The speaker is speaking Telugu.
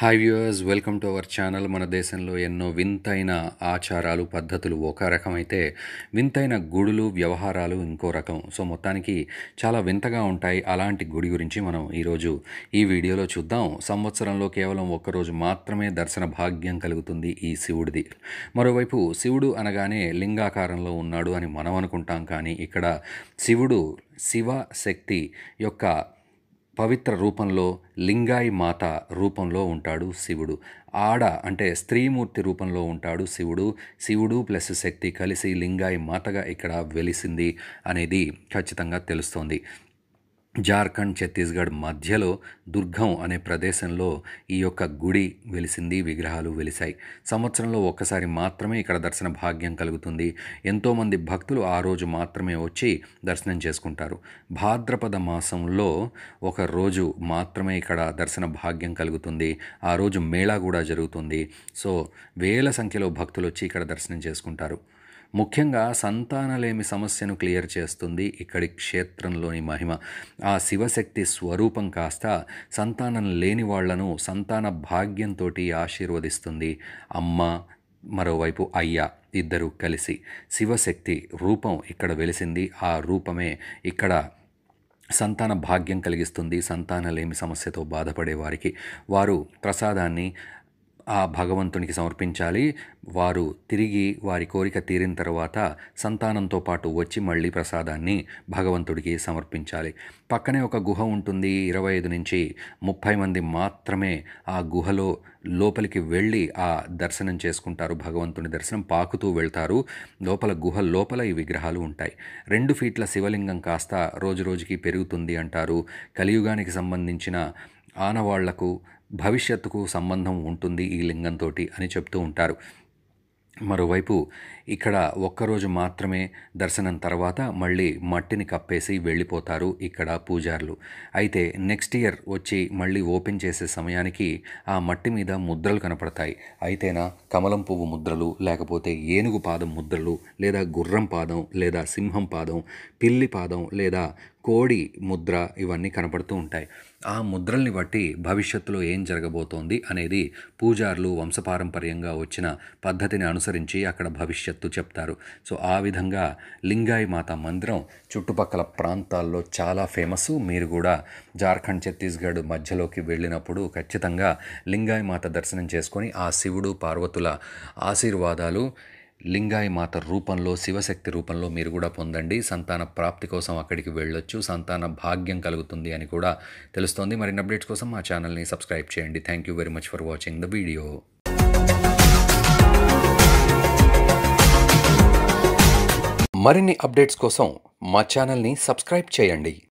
hi viewers welcome to our channel మన దేశంలో ఎన్నో వింతైన ఆచారాలు పద్ధతులు ఒక రకమైతే వింతైన గుడులు వ్యవహారాలు ఇంకో రకం సో మొత్తానికి చాలా వింతగా ఉంటాయి అలాంటి గుడి గురించి మనం ఈరోజు ఈ వీడియోలో చూద్దాం సంవత్సరంలో కేవలం ఒక్కరోజు మాత్రమే దర్శన భాగ్యం కలుగుతుంది ఈ శివుడిది మరోవైపు శివుడు అనగానే లింగాకారంలో ఉన్నాడు అని మనం అనుకుంటాం కానీ ఇక్కడ శివుడు శివ శక్తి యొక్క పవిత్ర రూపంలో లింగాయి మాత రూపంలో ఉంటాడు శివుడు ఆడ అంటే స్త్రీమూర్తి రూపంలో ఉంటాడు శివుడు శివుడు ప్లస్ శక్తి కలిసి లింగాయి మాతగా ఇక్కడ వెలిసింది అనేది ఖచ్చితంగా తెలుస్తోంది జార్ఖండ్ ఛత్తీస్గఢ్ మధ్యలో దుర్గం అనే ప్రదేశంలో ఈ యొక్క గుడి వెలిసింది విగ్రహాలు వెలిసాయి సంవత్సరంలో ఒక్కసారి మాత్రమే ఇక్కడ దర్శన భాగ్యం కలుగుతుంది ఎంతోమంది భక్తులు ఆ రోజు మాత్రమే వచ్చి దర్శనం చేసుకుంటారు భాద్రపద మాసంలో ఒక రోజు మాత్రమే ఇక్కడ దర్శన భాగ్యం కలుగుతుంది ఆ రోజు మేళా కూడా జరుగుతుంది సో వేల సంఖ్యలో భక్తులు వచ్చి ఇక్కడ దర్శనం చేసుకుంటారు ముఖ్యంగా సంతానలేమి సమస్యను క్లియర్ చేస్తుంది ఇక్కడి క్షేత్రంలోని మహిమ ఆ శివశక్తి స్వరూపం కాస్త సంతానం లేని వాళ్లను సంతాన భాగ్యంతో ఆశీర్వదిస్తుంది అమ్మ మరోవైపు అయ్య ఇద్దరు కలిసి శివశక్తి రూపం ఇక్కడ వెలిసింది ఆ రూపమే ఇక్కడ సంతాన భాగ్యం కలిగిస్తుంది సంతానలేమి సమస్యతో బాధపడే వారికి వారు ప్రసాదాన్ని ఆ భగవంతునికి సమర్పించాలి వారు తిరిగి వారి కోరిక తీరిన తర్వాత సంతానంతో పాటు వచ్చి మళ్ళీ ప్రసాదాన్ని భగవంతుడికి సమర్పించాలి పక్కనే ఒక గుహ ఉంటుంది ఇరవై ఐదు నుంచి ముప్పై మంది మాత్రమే ఆ గుహలో లోపలికి వెళ్ళి ఆ దర్శనం చేసుకుంటారు భగవంతుని దర్శనం పాకుతూ వెళ్తారు లోపల గుహ లోపల ఈ విగ్రహాలు ఉంటాయి రెండు ఫీట్ల శివలింగం కాస్త రోజు రోజుకి పెరుగుతుంది అంటారు కలియుగానికి సంబంధించిన ఆనవాళ్లకు భవిష్యత్తుకు సంబంధం ఉంటుంది ఈ లింగంతో అని చెప్తూ ఉంటారు మరోవైపు ఇక్కడ ఒక్కరోజు మాత్రమే దర్శనం తర్వాత మళ్ళీ మట్టిని కప్పేసి వెళ్ళిపోతారు ఇక్కడ పూజారులు అయితే నెక్స్ట్ ఇయర్ వచ్చి మళ్ళీ ఓపెన్ చేసే సమయానికి ఆ మట్టి మీద ముద్రలు కనపడతాయి అయితేనా కమలం పువ్వు ముద్రలు లేకపోతే ఏనుగు పాదం ముద్రలు లేదా గుర్రం పాదం లేదా సింహం పాదం పిల్లి పాదం లేదా కోడి ముద్ర ఇవన్నీ కనపడుతూ ఉంటాయి ఆ ముద్రల్ని బట్టి భవిష్యత్తులో ఏం జరగబోతోంది అనేది పూజారులు వంశపారంపర్యంగా వచ్చిన పద్ధతిని అనుసరించి అక్కడ భవిష్యత్తు చెప్తారు సో ఆ విధంగా లింగాయి మాత మందిరం చుట్టుపక్కల ప్రాంతాల్లో చాలా ఫేమస్ మీరు కూడా జార్ఖండ్ ఛత్తీస్గఢ్ మధ్యలోకి వెళ్ళినప్పుడు ఖచ్చితంగా లింగాయి మాత దర్శనం చేసుకొని ఆ శివుడు పార్వతుల ఆశీర్వాదాలు లింగాయమాత మాత రూపంలో శివశక్తి రూపంలో మీరు కూడా పొందండి సంతాన ప్రాప్తి కోసం అక్కడికి వెళ్ళొచ్చు సంతాన భాగ్యం కలుగుతుంది అని కూడా తెలుస్తోంది మరిన్ని అప్డేట్స్ కోసం మా ఛానల్ని సబ్స్క్రైబ్ చేయండి thank you very much for watching the video మరిన్ని అప్డేట్స్ కోసం మా ఛానల్ని సబ్స్క్రైబ్ చేయండి